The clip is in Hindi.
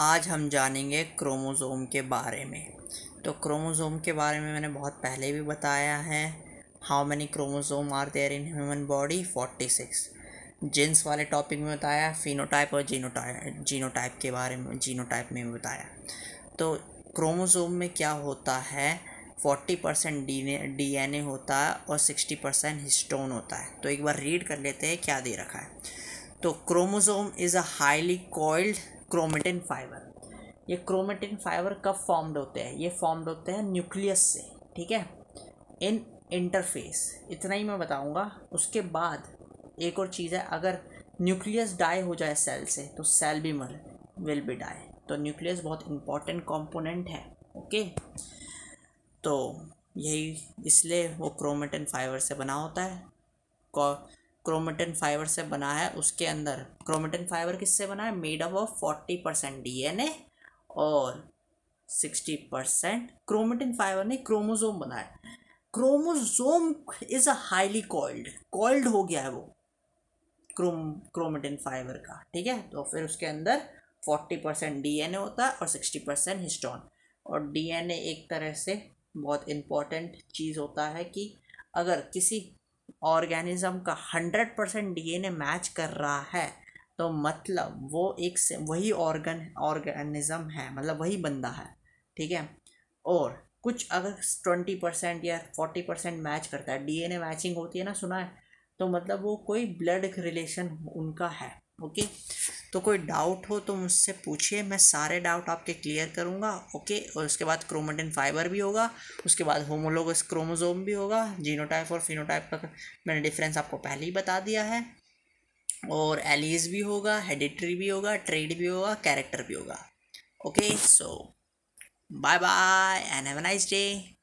आज हम जानेंगे क्रोमोज़ोम के बारे में तो क्रोमोज़ोम के बारे में मैंने बहुत पहले भी बताया है how many chromosome are there in human body forty six genes वाले टॉपिक में बताया फिनोटाइप और जीनोटाइप जीनोटाइप के बारे में जीनोटाइप में बताया तो क्रोमोज़ोम में क्या होता है forty percent D N A होता है और सिक्सटी परसेंट हिस्टोन होता है तो एक बार रीड कर लेते हैं क्या दे रखा है तो chromosome is a highly coiled chromatin fibre ये क्रोमेटिन फाइबर कब फॉर्म्ड होते हैं ये फॉर्म्ड होते हैं न्यूक्लियस से ठीक है इन इंटरफेस इतना ही मैं बताऊंगा उसके बाद एक और चीज़ है अगर न्यूक्लियस डाई हो जाए सेल से तो सेल भी मर विल बी डाई तो न्यूक्लियस बहुत इंपॉर्टेंट कॉम्पोनेंट है ओके तो यही इसलिए वो क्रोमेटिन फाइबर से बना होता है क्रोमेटिन फाइबर से बना है उसके अंदर क्रोमेटिन फाइबर किससे बना है made up of forty percent D और सिक्सटी परसेंट क्रोमेटिन फाइबर ने क्रोमोजोम बनाया chromosome is a highly coiled coiled हो गया है वो क्रोम क्रोमेटिन फाइबर का ठीक है तो फिर उसके अंदर फोर्टी परसेंट डी होता है और सिक्सटी परसेंट हिस्टोन और डी एक तरह से बहुत इम्पॉर्टेंट चीज़ होता है कि अगर किसी ऑर्गेनिज्म का हंड्रेड परसेंट डी मैच कर रहा है तो मतलब वो एक से वही ऑर्गन ऑर्गेनिज़म है मतलब वही बंदा है ठीक है और कुछ अगर ट्वेंटी परसेंट या फोर्टी परसेंट मैच करता है डीएनए मैचिंग होती है ना सुना है तो मतलब वो कोई ब्लड रिलेशन उनका है ओके तो कोई डाउट हो तो मुझसे पूछिए मैं सारे डाउट आपके क्लियर करूँगा ओके और उसके बाद क्रोमेटिन फाइबर भी होगा उसके बाद होमोलोगस क्रोमोजोम भी होगा जीनोटाइप और फिनोटाइप का मैंने डिफरेंस आपको पहले ही बता दिया है और एलिज भी होगा हेडिटरी भी होगा ट्रेड भी होगा कैरेक्टर भी होगा okay so bye bye and have a nice day